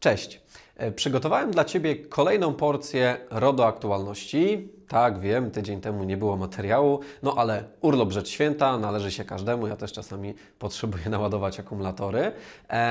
Cześć! E, przygotowałem dla Ciebie kolejną porcję RODO aktualności. Tak, wiem, tydzień temu nie było materiału, no ale urlop rzecz święta, należy się każdemu. Ja też czasami potrzebuję naładować akumulatory. Ehm,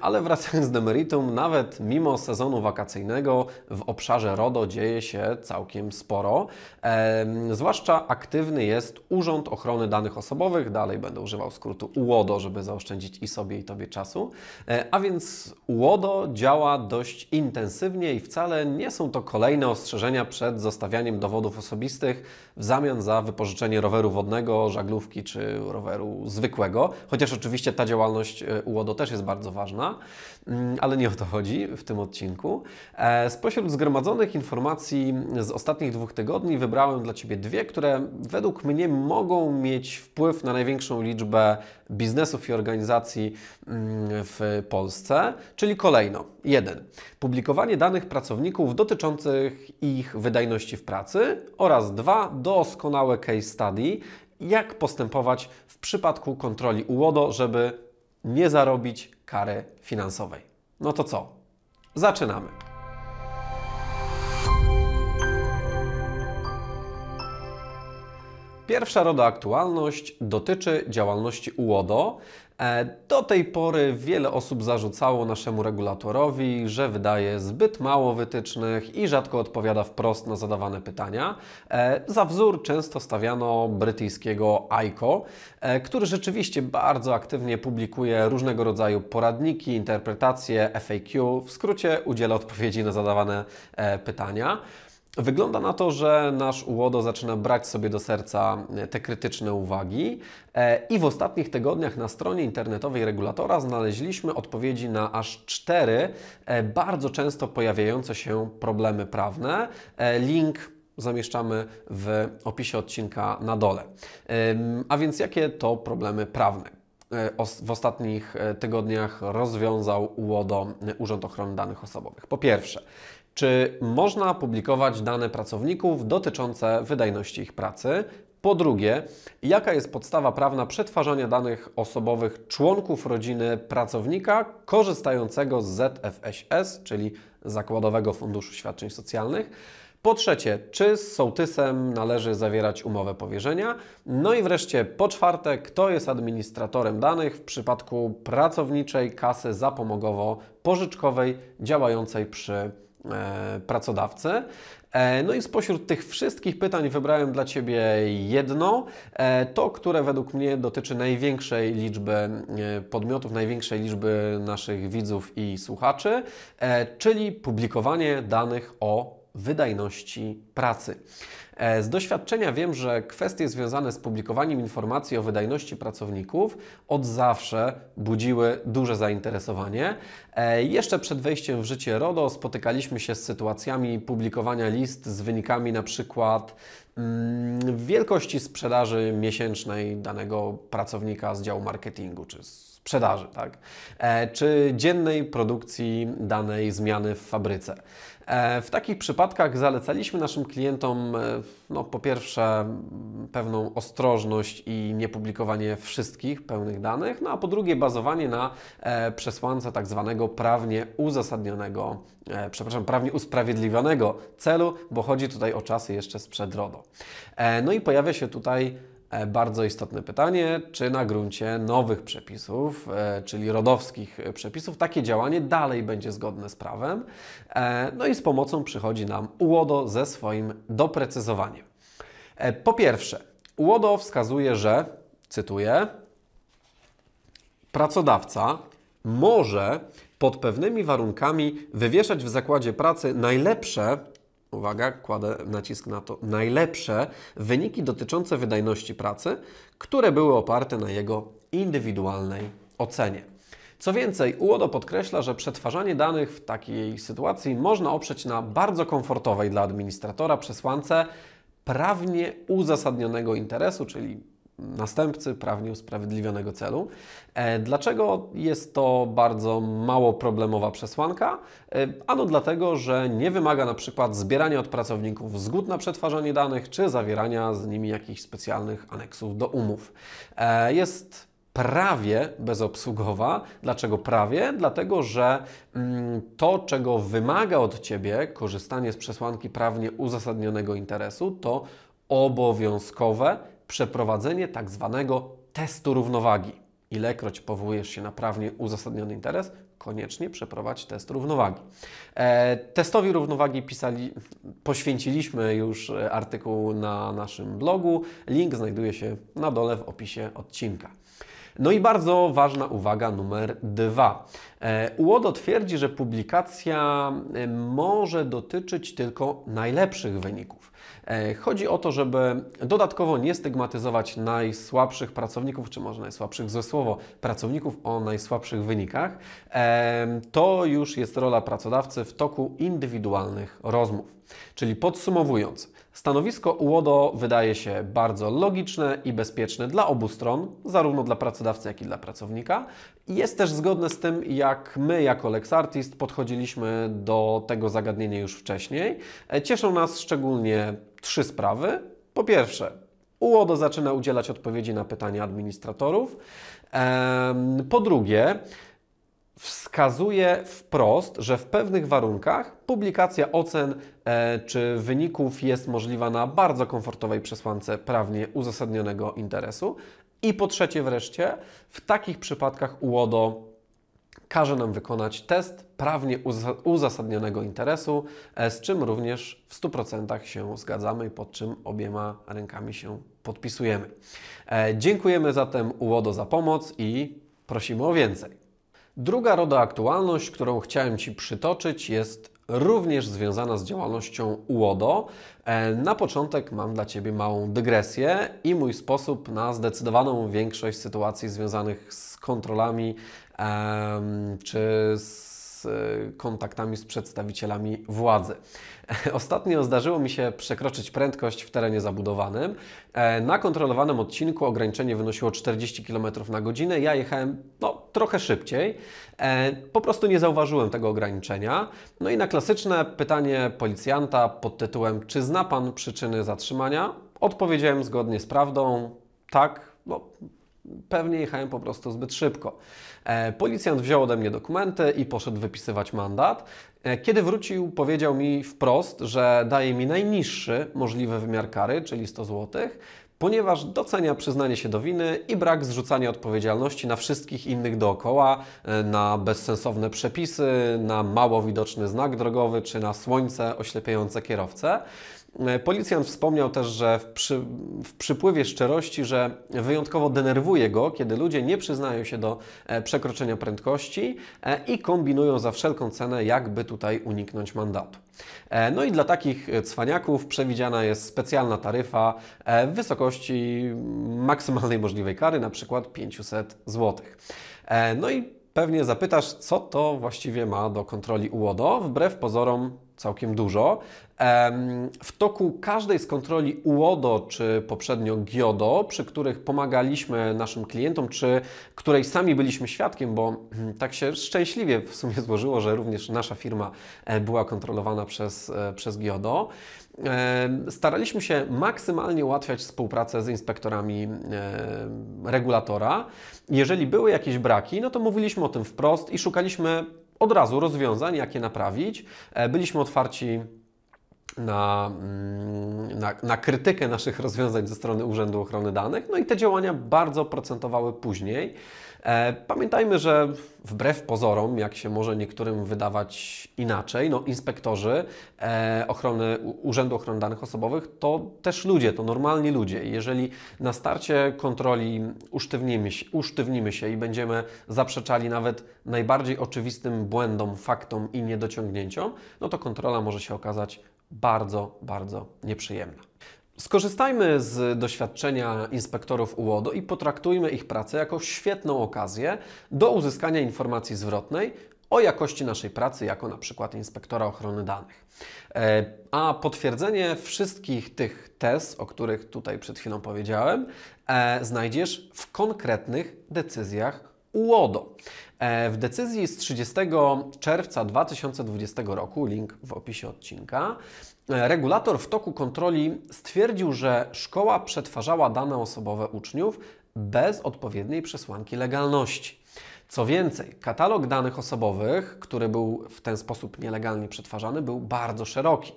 ale wracając do meritum, nawet mimo sezonu wakacyjnego w obszarze RODO dzieje się całkiem sporo. Ehm, zwłaszcza aktywny jest Urząd Ochrony Danych Osobowych, dalej będę używał skrótu UODO, żeby zaoszczędzić i sobie i Tobie czasu. Ehm, a więc UODO działa dość intensywnie i wcale nie są to kolejne ostrzeżenia przed zostawieniem zostawianiem dowodów osobistych w zamian za wypożyczenie roweru wodnego, żaglówki czy roweru zwykłego. Chociaż oczywiście ta działalność e, UODO też jest bardzo ważna. Mm, ale nie o to chodzi w tym odcinku. E, spośród zgromadzonych informacji z ostatnich dwóch tygodni wybrałem dla Ciebie dwie, które według mnie mogą mieć wpływ na największą liczbę biznesów i organizacji mm, w Polsce, czyli kolejno. jeden Publikowanie danych pracowników dotyczących ich wydajności w pracy oraz dwa Doskonałe case study, jak postępować w przypadku kontroli UODO, żeby nie zarobić kary finansowej. No to co? Zaczynamy. Pierwsza roda aktualność dotyczy działalności UODO. E, do tej pory wiele osób zarzucało naszemu regulatorowi, że wydaje zbyt mało wytycznych i rzadko odpowiada wprost na zadawane pytania. E, za wzór często stawiano brytyjskiego ICO, e, który rzeczywiście bardzo aktywnie publikuje różnego rodzaju poradniki, interpretacje, FAQ, w skrócie udziela odpowiedzi na zadawane pytania. Wygląda na to, że nasz Ułodo zaczyna brać sobie do serca e, te krytyczne uwagi e, i w ostatnich tygodniach na stronie internetowej regulatora znaleźliśmy odpowiedzi na aż cztery e, bardzo często pojawiające się problemy prawne. Link zamieszczamy w opisie odcinka na dole. A więc jakie to problemy prawne? E, w ostatnich e, tygodniach rozwiązał UODO e, Urząd Ochrony Danych Osobowych. Po pierwsze, czy można publikować dane pracowników dotyczące wydajności ich pracy? Po drugie, jaka jest podstawa prawna przetwarzania danych osobowych członków rodziny pracownika korzystającego z ZFSS, czyli Zakładowego Funduszu Świadczeń Socjalnych? Po trzecie, czy z sołtysem należy zawierać umowę powierzenia? No i wreszcie po czwarte, kto jest administratorem danych w przypadku pracowniczej kasy zapomogowo-pożyczkowej działającej przy e, pracodawcy? E, no i spośród tych wszystkich pytań wybrałem dla Ciebie jedno, e, to, które według mnie dotyczy największej liczby e, podmiotów, największej liczby naszych widzów i słuchaczy, czyli publikowanie danych o wydajności pracy. E, z doświadczenia wiem, że kwestie związane z publikowaniem informacji o wydajności pracowników od zawsze budziły duże zainteresowanie. E, jeszcze przed wejściem w życie RODO spotykaliśmy się z sytuacjami publikowania list z wynikami na przykład mm, wielkości sprzedaży miesięcznej danego pracownika z działu marketingu czy sprzedaży, tak? E, czy dziennej produkcji danej zmiany w fabryce. E, w takich przypadkach zalecaliśmy naszym klientom, e, no, po pierwsze, pewną ostrożność i niepublikowanie wszystkich pełnych danych, no a po drugie, bazowanie na e, przesłance tak zwanego prawnie uzasadnionego, przepraszam, prawnie usprawiedliwionego celu, bo chodzi tutaj o czasy jeszcze sprzed RODO. No i pojawia się tutaj E, bardzo istotne pytanie, czy na gruncie nowych przepisów, e, czyli rodowskich e, przepisów, takie działanie dalej będzie zgodne z prawem. No i z pomocą przychodzi nam UODO ze swoim doprecyzowaniem. Po pierwsze, UODO wskazuje, że, cytuję, pracodawca może pod pewnymi warunkami wywieszać w zakładzie pracy najlepsze uwaga, kładę nacisk na to, najlepsze wyniki dotyczące wydajności pracy, które były oparte na jego indywidualnej ocenie. Co więcej, UODO podkreśla, że przetwarzanie danych w takiej sytuacji można oprzeć na bardzo komfortowej dla administratora przesłance prawnie uzasadnionego interesu, czyli następcy prawnie usprawiedliwionego celu. E, dlaczego jest to bardzo mało problemowa przesłanka? E, ano dlatego, że nie wymaga na przykład zbierania od pracowników zgód na przetwarzanie danych czy zawierania z nimi jakichś specjalnych aneksów do umów. E, jest prawie bezobsługowa. Dlaczego prawie? Dlatego, że mm, to, czego wymaga od Ciebie korzystanie z przesłanki prawnie uzasadnionego interesu, to obowiązkowe przeprowadzenie tak zwanego testu równowagi. Ilekroć powołujesz się na prawnie uzasadniony interes, koniecznie przeprowadź test równowagi. E, testowi równowagi pisali, poświęciliśmy już e, artykuł na naszym blogu. Link znajduje się na dole w opisie odcinka. No i bardzo ważna uwaga numer dwa. UODO e, twierdzi, że publikacja e, może dotyczyć tylko najlepszych wyników. E, Chodzi o to, żeby dodatkowo nie stygmatyzować najsłabszych pracowników, czy może najsłabszych ze słowo, pracowników o najsłabszych wynikach. To już jest rola pracodawcy w toku indywidualnych rozmów. Czyli podsumowując, Stanowisko UODO wydaje się bardzo logiczne i bezpieczne dla obu stron, zarówno dla pracodawcy, jak i dla pracownika. Jest też zgodne z tym, jak my jako LexArtist podchodziliśmy do tego zagadnienia już wcześniej. E, cieszą nas szczególnie trzy sprawy. Po pierwsze, UODO zaczyna udzielać odpowiedzi na pytania administratorów. Po drugie, wskazuje wprost, że w pewnych warunkach publikacja ocen e, czy wyników jest możliwa na bardzo komfortowej przesłance prawnie uzasadnionego interesu. I po trzecie, wreszcie, w takich przypadkach UODO każe nam wykonać test prawnie uzasadnionego interesu, e, z czym również w 100% się zgadzamy i pod czym obiema rękami się podpisujemy. E, dziękujemy zatem UODO za pomoc i prosimy o więcej. Druga roda aktualność, którą chciałem Ci przytoczyć, jest również związana z działalnością UODO. E, na początek mam dla Ciebie małą dygresję i mój sposób na zdecydowaną większość sytuacji związanych z kontrolami czy z z y, kontaktami z przedstawicielami władzy. Ostatnio zdarzyło mi się przekroczyć prędkość w terenie zabudowanym. E, na kontrolowanym odcinku ograniczenie wynosiło 40 km na godzinę. Ja jechałem no, trochę szybciej. E, po prostu nie zauważyłem tego ograniczenia. No i na klasyczne pytanie policjanta pod tytułem: Czy zna pan przyczyny zatrzymania? Odpowiedziałem zgodnie z prawdą: tak, no, Pewnie jechałem po prostu zbyt szybko. E, policjant wziął ode mnie dokumenty i poszedł wypisywać mandat. E, kiedy wrócił, powiedział mi wprost, że daje mi najniższy możliwy wymiar kary, czyli 100 zł, ponieważ docenia przyznanie się do winy i brak zrzucania odpowiedzialności na wszystkich innych dookoła, e, na bezsensowne przepisy, na mało widoczny znak drogowy czy na słońce oślepiające kierowcę. E, policjant wspomniał też, że w, przy, w, przypływie szczerości, że wyjątkowo denerwuje go, kiedy ludzie nie przyznają się do e, przekroczenia prędkości e, i kombinują za wszelką cenę, jakby tutaj uniknąć mandatu. No i dla takich cwaniaków przewidziana jest specjalna taryfa w wysokości maksymalnej możliwej kary, na przykład 500 zł. No i pewnie zapytasz, co to właściwie ma do kontroli UODO. Wbrew pozorom całkiem dużo. W toku każdej z kontroli UODO czy poprzednio GIODO, przy których pomagaliśmy naszym klientom, czy której sami byliśmy świadkiem, bo hmm, tak się szczęśliwie w sumie złożyło, że również nasza firma e, była kontrolowana przez, e, przez GIODO, staraliśmy się maksymalnie ułatwiać współpracę z inspektorami e, regulatora. Jeżeli były jakieś braki, no to mówiliśmy o tym wprost i szukaliśmy od razu rozwiązań, jakie naprawić. E, byliśmy otwarci na, mm, na, na, krytykę naszych rozwiązań ze strony Urzędu Ochrony Danych, no i te działania bardzo procentowały później. E, pamiętajmy, że wbrew pozorom, jak się może niektórym wydawać inaczej, no inspektorzy e, ochrony, Urzędu Ochrony Danych Osobowych to też ludzie, to normalni ludzie. Jeżeli na starcie kontroli usztywnimy się, usztywnimy się i będziemy zaprzeczali nawet najbardziej oczywistym błędom, faktom i niedociągnięciom, no to kontrola może się okazać bardzo, bardzo nieprzyjemna. Skorzystajmy z doświadczenia inspektorów UODO i potraktujmy ich pracę jako świetną okazję do uzyskania informacji zwrotnej o jakości naszej pracy jako na przykład inspektora ochrony danych. E, a potwierdzenie wszystkich tych test, o których tutaj przed chwilą powiedziałem, e, znajdziesz w konkretnych decyzjach UODO. E, w decyzji z 30 czerwca 2020 roku, link w opisie odcinka, E, regulator w toku kontroli stwierdził, że szkoła przetwarzała dane osobowe uczniów bez odpowiedniej przesłanki legalności. Co więcej, katalog danych osobowych, który był w ten sposób nielegalnie przetwarzany, był bardzo szeroki.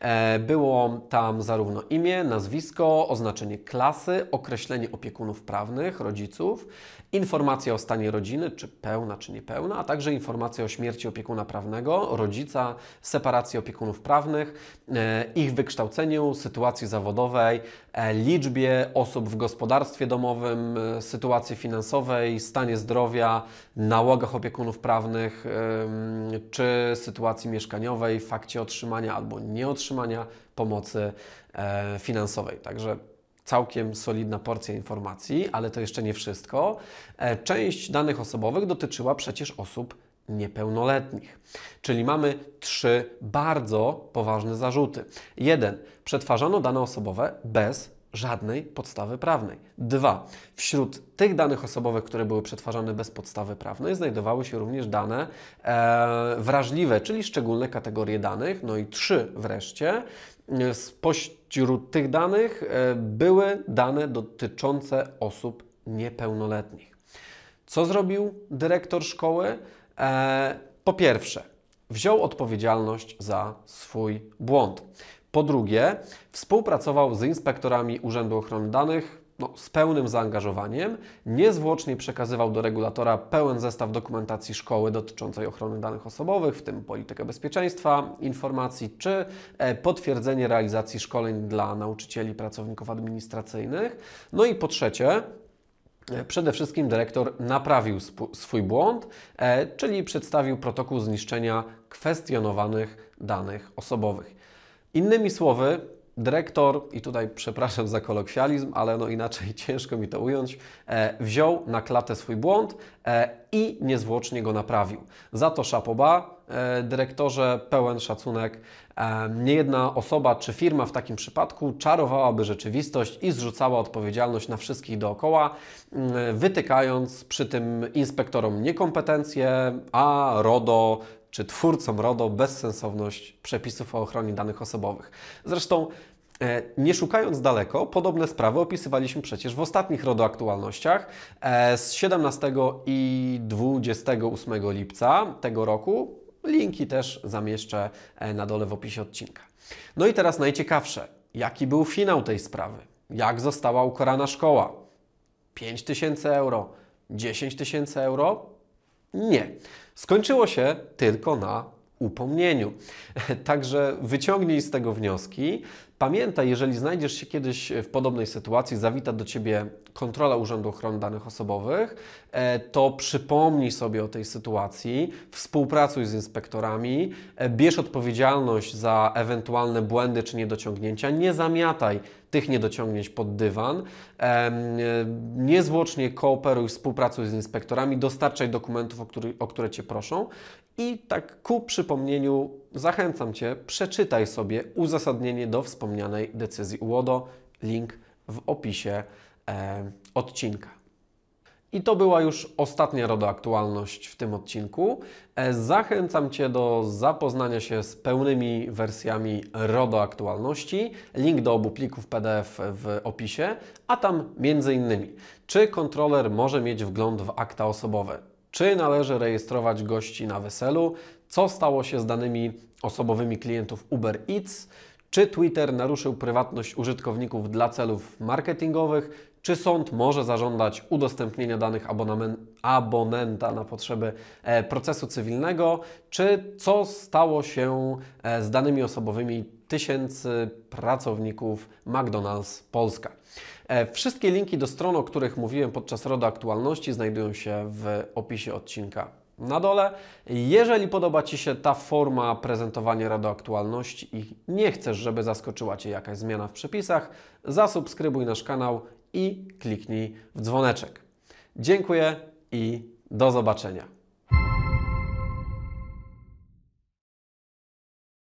E, było tam zarówno imię, nazwisko, oznaczenie klasy, określenie opiekunów prawnych, rodziców, informacja o stanie rodziny, czy pełna, czy niepełna, a także informacja o śmierci opiekuna prawnego, rodzica, separacji opiekunów prawnych, e, ich wykształceniu, sytuacji zawodowej, e, liczbie osób w gospodarstwie domowym, sytuacji finansowej, stanie zdrowia, nałogach opiekunów prawnych, czy sytuacji mieszkaniowej, fakcie otrzymania albo nieotrzymania pomocy e, finansowej. Także całkiem solidna porcja informacji, ale to jeszcze nie wszystko. E, część danych osobowych dotyczyła przecież osób niepełnoletnich. Czyli mamy trzy bardzo poważne zarzuty. Jeden, przetwarzano dane osobowe bez żadnej podstawy prawnej. Dwa, wśród tych danych osobowych, które były przetwarzane bez podstawy prawnej, znajdowały się również dane e, wrażliwe, czyli szczególne kategorie danych. No i trzy, wreszcie, e, spośród tych danych e, były dane dotyczące osób niepełnoletnich. Co zrobił dyrektor szkoły? E, po pierwsze, wziął odpowiedzialność za swój błąd. Po drugie, współpracował z inspektorami Urzędu Ochrony Danych no, z pełnym zaangażowaniem, niezwłocznie przekazywał do regulatora pełen zestaw dokumentacji szkoły dotyczącej ochrony danych osobowych, w tym politykę bezpieczeństwa, informacji czy e, potwierdzenie realizacji szkoleń dla nauczycieli, pracowników administracyjnych. No i po trzecie, e, Przede wszystkim dyrektor naprawił swój błąd, e, czyli przedstawił protokół zniszczenia kwestionowanych danych osobowych. Innymi słowy, dyrektor, i tutaj przepraszam za kolokwializm, ale no inaczej ciężko mi to ująć, e, wziął na klatę swój błąd e, i niezwłocznie go naprawił. Za to szapoba, e, dyrektorze, pełen szacunek. E, osoba czy firma w takim przypadku czarowałaby rzeczywistość i zrzucała odpowiedzialność na wszystkich dookoła, e, wytykając przy tym inspektorom niekompetencje, a RODO, czy twórcom RODO bezsensowność przepisów o ochronie danych osobowych. Zresztą e, nie szukając daleko, podobne sprawy opisywaliśmy przecież w ostatnich RODO aktualnościach e, z 17 i 28 lipca tego roku. Linki też zamieszczę e, na dole w opisie odcinka. No i teraz najciekawsze. Jaki był finał tej sprawy? Jak została ukorana szkoła? 5 tysięcy euro, 10 tysięcy euro, nie. Skończyło się tylko na upomnieniu. Także wyciągnij z tego wnioski, Pamiętaj, jeżeli znajdziesz się kiedyś w podobnej sytuacji, zawita do Ciebie kontrola Urzędu Ochrony Danych Osobowych, e, to przypomnij sobie o tej sytuacji, współpracuj z inspektorami, e, bierz odpowiedzialność za ewentualne błędy czy niedociągnięcia, nie zamiataj tych niedociągnięć pod dywan. E, niezwłocznie kooperuj, współpracuj z inspektorami, dostarczaj dokumentów, o, o które Cię proszą i tak ku przypomnieniu Zachęcam Cię, przeczytaj sobie uzasadnienie do wspomnianej decyzji UODO, link w opisie e, odcinka. I to była już ostatnia RODO aktualność w tym odcinku. E, zachęcam Cię do zapoznania się z pełnymi wersjami RODO aktualności. Link do obu plików PDF w opisie, a tam m.in. czy kontroler może mieć wgląd w akta osobowe, czy należy rejestrować gości na weselu, co stało się z danymi osobowymi klientów Uber Eats, czy Twitter naruszył prywatność użytkowników dla celów marketingowych, czy sąd może zażądać udostępnienia danych abonenta na potrzeby e, procesu cywilnego, czy co stało się e, z danymi osobowymi tysięcy pracowników McDonald's Polska. E, wszystkie linki do stron, o których mówiłem podczas RODO Aktualności, znajdują się w opisie odcinka na dole. Jeżeli podoba Ci się ta forma prezentowania Rady Aktualności i nie chcesz, żeby zaskoczyła Cię jakaś zmiana w przepisach, zasubskrybuj nasz kanał i kliknij w dzwoneczek. Dziękuję i do zobaczenia.